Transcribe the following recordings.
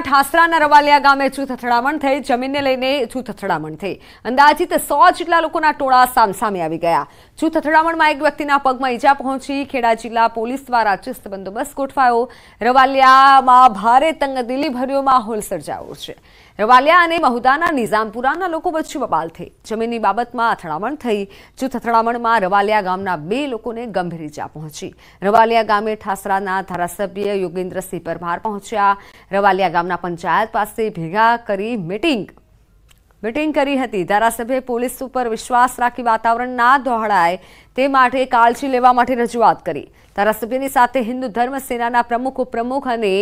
જિલ્લાના ઠાસરાના રવાલિયા ગામે જૂથથડામણ થઈ જમીનને લઈને જૂથથડામણ થઈ અંદાજિત સો જેટલા લોકોના ટોળા સામસામે આવી ગયા જૂથથડામણમાં એક વ્યક્તિના પગમાં ઈજા પહોંચી ખેડા જિલ્લા પોલીસ દ્વારા ચુસ્ત બંદોબસ્ત ગોઠવાયો રવાલિયામાં ભારે તંગદિલી માહોલ સર્જાયો છે રવાલિયા અને મહુદાના નિઝામપુરાના લોકો વચ્ચે બબાલ થઈ જમીનની બાબતમાં અથડામણ થઈ જૂથથડામણમાં રવાલિયા ગામના બે લોકોને ગંભીર ઈજા પહોંચી રવાલિયા ગામે ઠાસરાના ધારાસભ્ય યોગેન્દ્રસિંહ પરમાર પહોંચ્યા રવાલિયા ગામ ગામના પંચાયત પાસે ભેગા કરી મિટિંગ મિટિંગ કરી હતી ધારાસભ્ય પોલીસ ઉપર વિશ્વાસ રાખી વાતાવરણ ના દોહળાય તે માટે કાળજી લેવા માટે રજૂઆત કરી ધારાસભ્યની સાથે હિન્દુ ધર્મ સેનાના પ્રમુખ ઉપપ્રમુખ અને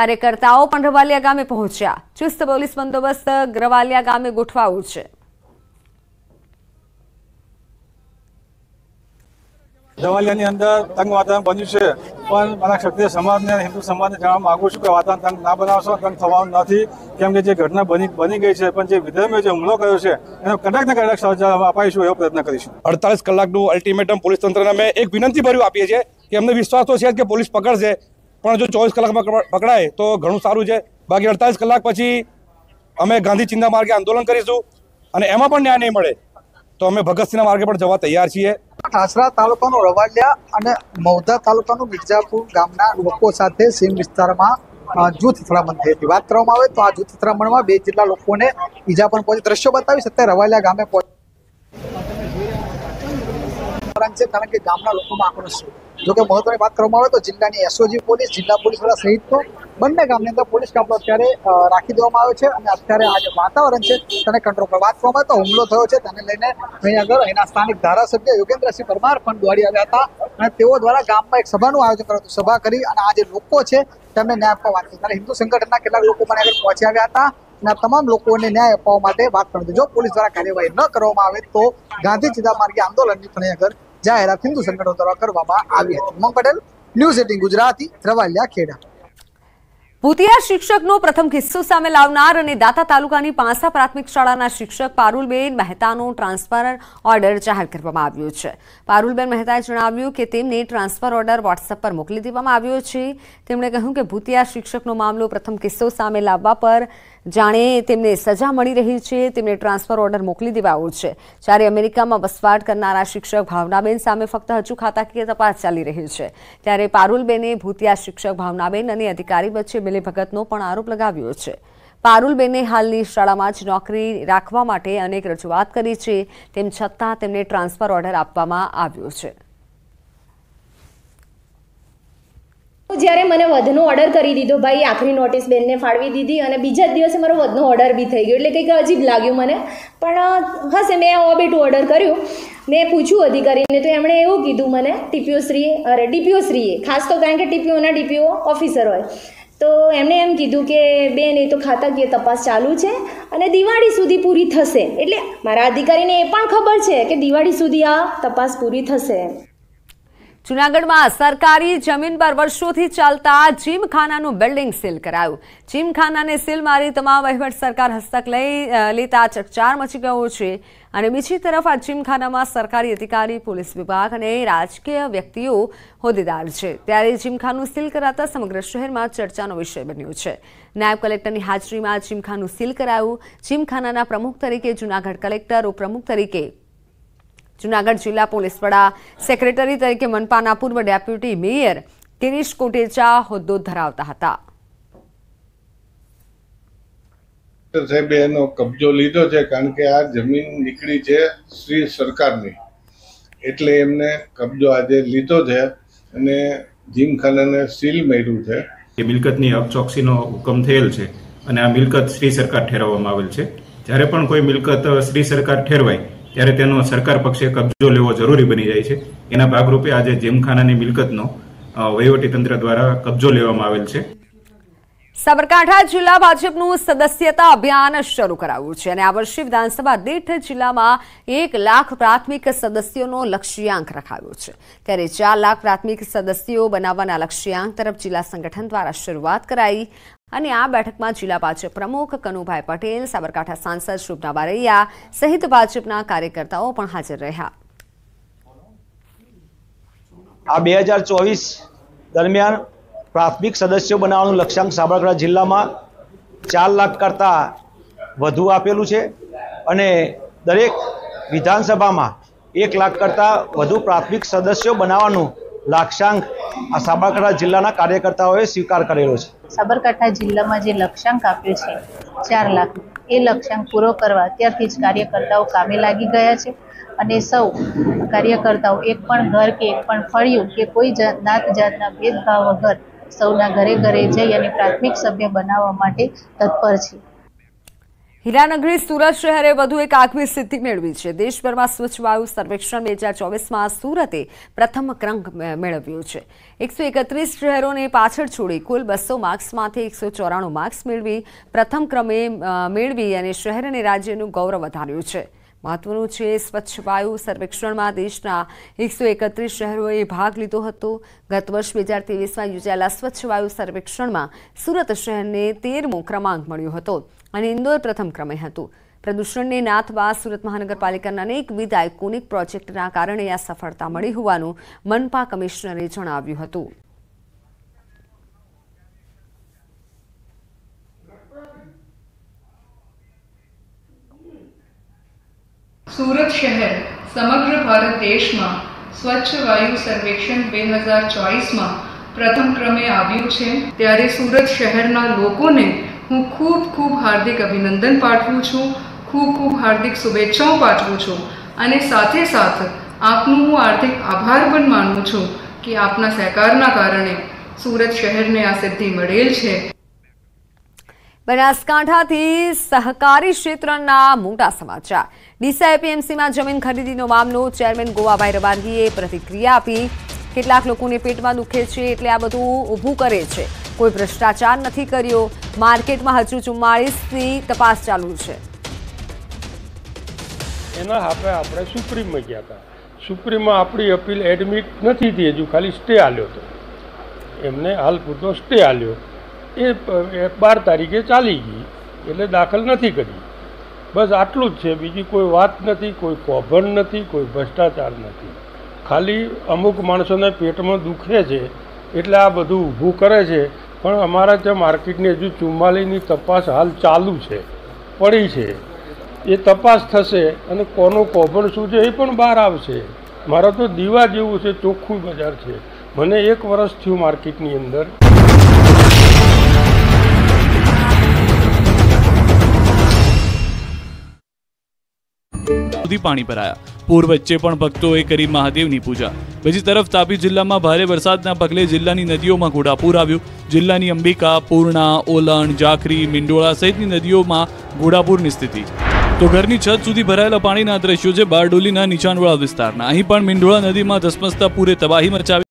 કાર્યકર્તાઓ પણ રવાલિયા ગામે પહોંચ્યા ચુસ્ત પોલીસ બંદોબસ્ત ગ્રવાલિયા ગામે ગોઠવાયો છે જવાલિયાની અંદર તંગ વાતાવરણ બન્યું છે પણ મારા ક્ષત્રિય સમાજને હિન્દુ સમાજને જણાવવા માગું છું કે વાતાવરણ તંગ ના બનાવશો તંગ થવાનું નથી કેમ કે જે ઘટના બની બની ગઈ છે પણ જે વિધર્મીઓ જે હુમલો કર્યો છે એનો કડક ને કડક સજા અપાઈશું એવો પ્રયત્ન કરીશું અડતાલીસ કલાકનું અલ્ટિમેટમ પોલીસ તંત્રને અમે એક વિનંતી ભર્યું આપીએ છીએ કે અમને વિશ્વાસ તો છે કે પોલીસ પકડશે પણ જો ચોવીસ કલાકમાં પકડાય તો ઘણું સારું છે બાકી અડતાલીસ કલાક પછી અમે ગાંધી ચિંતા માર્ગે આંદોલન કરીશું અને એમાં પણ ન્યાય નહીં મળે તો અમે ભગતસિંહના માર્ગે પણ જવા તૈયાર છીએ ઠાસરા તાલુકાનો રવાડિયા અને મૌધા તાલુકાનું મિર્જાપુર ગામના લોકો સાથે સીમ વિસ્તારમાં જૂથ અથડામણ થઈ હતી વાત કરવામાં આવે તો આ જૂથ અથડામણમાં બે જેટલા લોકોને ઈજા પણ પહોંચી દ્રશ્યો બતાવીશ અત્યારે રવાડિયા ગામે પહોંચી કારણ કે ગામના લોકોમાં આક્રોશ છે જોકે મહત્વની વાત કરવામાં આવે તો જિલ્લાની એસઓજી પોલીસ જિલ્લા પોલીસ વડા સહિતનો બંને ગામની અંદર પોલીસ કાફલો અત્યારે રાખી દેવામાં આવ્યો છે અને અત્યારે આ જે વાતાવરણ છે તેને કંટ્રોલ પર વાત કરવામાં તો હુમલો થયો છે તેને લઈને અહીં આગળ અહીંના સ્થાનિક ધારાસભ્ય યોગેન્દ્રસિંહ પરમાર પણ દોડી આવ્યા હતા અને તેઓ દ્વારા ગામમાં એક સભાનું આયોજન કર્યું હતું સભા કરી અને આ જે લોકો છે તેમને ન્યાય આપવા વાત કરી ત્યારે હિન્દુ સંગઠનના કેટલાક લોકો પણ આગળ પહોંચી આવ્યા હતા ના તમામ લોકોને ન્યાય અપાવવા માટે વાત કરી જો પોલીસ દ્વારા કાર્યવાહી ન કરવામાં આવે તો ગાંધી ચિદા માર્ગે આંદોલનની પણ આગળ જાહેરાત હિન્દુ સંગઠનો દ્વારા કરવામાં આવી હતી ઉમંગ પટેલ ન્યૂઝ એટીન ગુજરાતી રવાલિયા ખેડા ભૂતિયા શિક્ષકનો પ્રથમ કિસ્સો સામે લાવનાર અને દાતા તાલુકાની પાંસા પ્રાથમિક શાળાના શિક્ષક પારુલબેન મહેતાનો ટ્રાન્સફર ઓર્ડર જાહેર કરવામાં આવ્યો છે પારુલબેન મહેતાએ જણાવ્યું કે તેમને ટ્રાન્સફર ઓર્ડર વોટ્સએપ પર મોકલી દેવામાં આવ્યો છે તેમણે કહ્યું કે ભૂતિયા શિક્ષકનો મામલો પ્રથમ કિસ્સો સામે લાવવા પર જાણે તેમને સજા મળી રહી છે તેમને ટ્રાન્સફર ઓર્ડર મોકલી દેવાયો છે જ્યારે અમેરિકામાં વસવાટ કરનારા શિક્ષક ભાવનાબેન સામે ફક્ત હજુ ખાતાકીય તપાસ ચાલી રહી છે ત્યારે પારુલબેને ભૂતિયા શિક્ષક ભાવનાબેન અને અધિકારી વચ્ચે મિલીભગતનો પણ આરોપ લગાવ્યો છે પારુલબેને હાલની શાળામાં જ નોકરી રાખવા માટે અનેક રજૂઆત કરી છે તેમ છતાં તેમને ટ્રાન્સફર ઓર્ડર આપવામાં આવ્યો છે તો જ્યારે મને વધનો ઓર્ડર કરી દીધો ભાઈ આખરી નોટિસ બેનને ફાળવી દીધી અને બીજા જ દિવસે મારો વધનો ઓર્ડર બી થઈ ગયો એટલે કંઈક અજીબ લાગ્યું મને પણ હશે મેં ઓ બેટું ઓર્ડર કર્યું મેં પૂછ્યું અધિકારીને તો એમણે એવું કીધું મને ટીપીઓશ્રીએ અરે ડીપીઓશ્રીએ ખાસ તો કારણ કે ટીપીઓના ડીપીઓ ઓફિસર હોય તો એમણે એમ કીધું કે બેન એ તો ખાતાકીય તપાસ ચાલુ છે અને દિવાળી સુધી પૂરી થશે એટલે મારા અધિકારીને એ પણ ખબર છે કે દિવાળી સુધી આ તપાસ પૂરી થશે જૂનાગઢમાં સરકારી જમીન પર વર્ષોથી ચાલતા જીમખાનાનું બિલ્ડિંગ સીલ કરાયું જીમખાનાને સીલ મારી તમામ વહીવટ સરકાર હસ્તક લઈ લેતા ચકચાર મચી ગયો છે અને બીજી તરફ આ જીમખાનામાં સરકારી અધિકારી પોલીસ વિભાગ અને રાજકીય વ્યક્તિઓ હોદ્દેદાર છે ત્યારે જીમખાનું સીલ કરાતા સમગ્ર શહેરમાં ચર્ચાનો વિષય બન્યો છે નાયબ કલેક્ટરની હાજરીમાં જીમખાનું સીલ કરાયું જીમખાનાના પ્રમુખ તરીકે જૂનાગઢ કલેક્ટર ઉપપ્રમુખ તરીકે જૂનાગઢ જિલ્લા પોલીસ વડા સેક્રેટરી તરીકે મનપાના પૂર્વ ડેપ્યુટી મેયર કિરીશ કોટેચા હોદ્દો ધરાવતા હતા સાહેબે એનો કબજો લીધો છે કારણ કે આ જમીન નીકળી છે શ્રી સરકારની એટલે એમને કબજો આજે લીધો છે અને જીમખાનાને સીલ મેળ્યું છે એ મિલકતની અપચોકસીનો હુકમ થયેલ છે અને આ મિલકત શ્રી સરકાર ઠેરવવામાં આવેલ છે જ્યારે પણ કોઈ મિલકત શ્રી સરકાર ઠેરવાય ત્યારે તેનો સરકાર પક્ષે કબજો લેવો જરૂરી બની જાય છે એના ભાગરૂપે આજે જેમખાનાની મિલકતનો વહીવટી તંત્ર દ્વારા કબજો લેવામાં આવેલ છે સાબરકાંઠા જિલ્લા ભાજપનું સદસ્યતા અભિયાન શરૂ કરાવ્યું છે અને આ વર્ષે વિધાનસભા દીઠ જિલ્લામાં એક લાખ પ્રાથમિક સદસ્યોનો લક્ષ્યાંક રખાયો છે ત્યારે ચાર લાખ પ્રાથમિક સદસ્યો બનાવવાના લક્ષ્યાંક તરફ જિલ્લા સંગઠન દ્વારા શરૂઆત કરાઈ અને આ બેઠકમાં જિલ્લા ભાજપ પ્રમુખ કનુભાઈ પટેલ સાબરકાંઠા સાંસદ શોભના બારૈયા સહિત ભાજપના કાર્યકર્તાઓ પણ હાજર રહ્યા આ બે દરમિયાન પ્રાથમિક સદસ્યો બનાવવાનું લક્ષ્યાંક સાબરકાંઠા જિલ્લામાં ચાર લાખ કરતાં વધુ આપેલું છે અને દરેક વિધાનસભામાં એક લાખ કરતાં વધુ પ્રાથમિક સદસ્યો બનાવવાનું લક્ષ્યાંક આ સાબરકાંઠા જિલ્લાના કાર્યકર્તાઓએ સ્વીકાર કરેલો છે સાબરકાંઠા જિલ્લામાં જે લક્ષ્યાંક આપ્યો છે ચાર લાખ એ લક્ષ્યાંક પૂરો કરવા અત્યારથી જ કાર્યકર્તાઓ કામે લાગી ગયા છે અને સૌ કાર્યકર્તાઓ એક પણ ઘર કે એક પણ ફળિયું કે કોઈ જાત જાતના ભેદભાવ વગર સૌના ઘરે ઘરે જઈ અને પ્રાથમિક સભ્ય બનાવવા માટે તત્પર છે હીરાનગરી સુરત શહેરે વધુ એક આગવી સિદ્ધિ મેળવી છે દેશભરમાં સ્વચ્છ વાયુ સર્વેક્ષણ બે હજાર ચોવીસમાં સુરતે પ્રથમ ક્રમ મેળવ્યો છે એકસો એકત્રીસ શહેરોને પાછળ છોડી કુલ બસો માર્ક્સમાંથી એકસો ચોરાણું માર્ક્સ મેળવી પ્રથમ ક્રમે મેળવી અને શહેર અને રાજ્યનું ગૌરવ વધાર્યું છે મહત્વનું છે સ્વચ્છ વાયુ સર્વેક્ષણમાં દેશના એકસો એકત્રીસ શહેરોએ ભાગ લીધો હતો ગત વર્ષ બે હજાર તેવીસમાં યોજાયેલા સ્વચ્છ વાયુ સર્વેક્ષણમાં સુરત શહેરને તેરમો ક્રમાંક મળ્યો હતો અને ઇન્દોર પ્રથમ ક્રમે હતું પ્રદૂષણને નાથવા સુરત મહાનગરપાલિકાના અનેકવિધ આઇકોનિક પ્રોજેક્ટના કારણે આ સફળતા મળી હોવાનું મનપા કમિશનરે જણાવ્યું હતું સુરત શહેર સમગ્ર ભારત દેશમાં સ્વચ્છ વાયુ સર્વેક્ષણ બે હજાર ચોવીસમાં પ્રથમ ક્રમે આવ્યું છે ત્યારે સુરત શહેરના લોકોને હું ખૂબ ખૂબ હાર્દિક અભિનંદન પાઠવું છું ખૂબ ખૂબ હાર્દિક શુભેચ્છાઓ પાઠવું છું અને સાથે સાથે આપનું હું આર્થિક આભાર પણ માનું છું કે આપના સહકારના કારણે સુરત શહેરને આ સિદ્ધિ મળેલ છે બનાસકાંઠાથી સહકારી ક્ષેત્રના મોટા સમાચાર ડીસા એપીએમસીમાં જમીન ખરીદીનો મામલો ચેરમેન ગોવાભાઈ રવાનગીએ પ્રતિક્રિયા આપી કેટલાક લોકોને પેટમાં દુખે છે એટલે આ બધું ઊભું કરે છે કોઈ ભ્રષ્ટાચાર નથી કર્યો માર્કેટમાં હજુ ચુમ્માળીસની તપાસ ચાલુ છે એના હાપે આપણે સુપ્રીમમાં ગયા હતા સુપ્રીમમાં આપણી અપીલ એડમિટ નથી થઈ હજુ ખાલી સ્ટે આલ્યો હતો એમને હાલ પૂરતો સ્ટે આલ્યો એ બાર તારીખે ચાલી ગઈ એટલે દાખલ નથી કરી બસ આટલું જ છે બીજી કોઈ વાત નથી કોઈ કૌભંડ નથી કોઈ ભ્રષ્ટાચાર નથી ખાલી અમુક માણસોને પેટમાં દુખે છે એટલે આ બધું ઊભું કરે છે પણ અમારા ત્યાં માર્કેટની હજુ ચુમ્માલીની તપાસ હાલ ચાલુ છે પડી છે એ તપાસ થશે અને કોનું કૌભંડ શું છે એ પણ બહાર આવશે મારા તો દીવા જેવું છે ચોખ્ખું બજાર છે મને એક વર્ષ થયું માર્કેટની અંદર સુધી પાણી ભરાયા પૂર વચ્ચે પણ ભક્તોએ કરી મહાદેવની પૂજા બીજી તરફ તાપી જિલ્લામાં ભારે વરસાદના પગલે જિલ્લાની નદીઓમાં ઘોડાપૂર આવ્યું જિલ્લાની અંબિકા પૂર્ણા ઓલણ જાખરી મિંડોળા સહિતની નદીઓમાં ઘોડાપૂરની સ્થિતિ તો ઘરની છત સુધી ભરાયેલા પાણીના દ્રશ્યો છે બારડોલીના નીચાણવાળા વિસ્તારના અહીં પણ મિંડોળા નદીમાં ધસમસતા પૂરે તબાહી મચાવી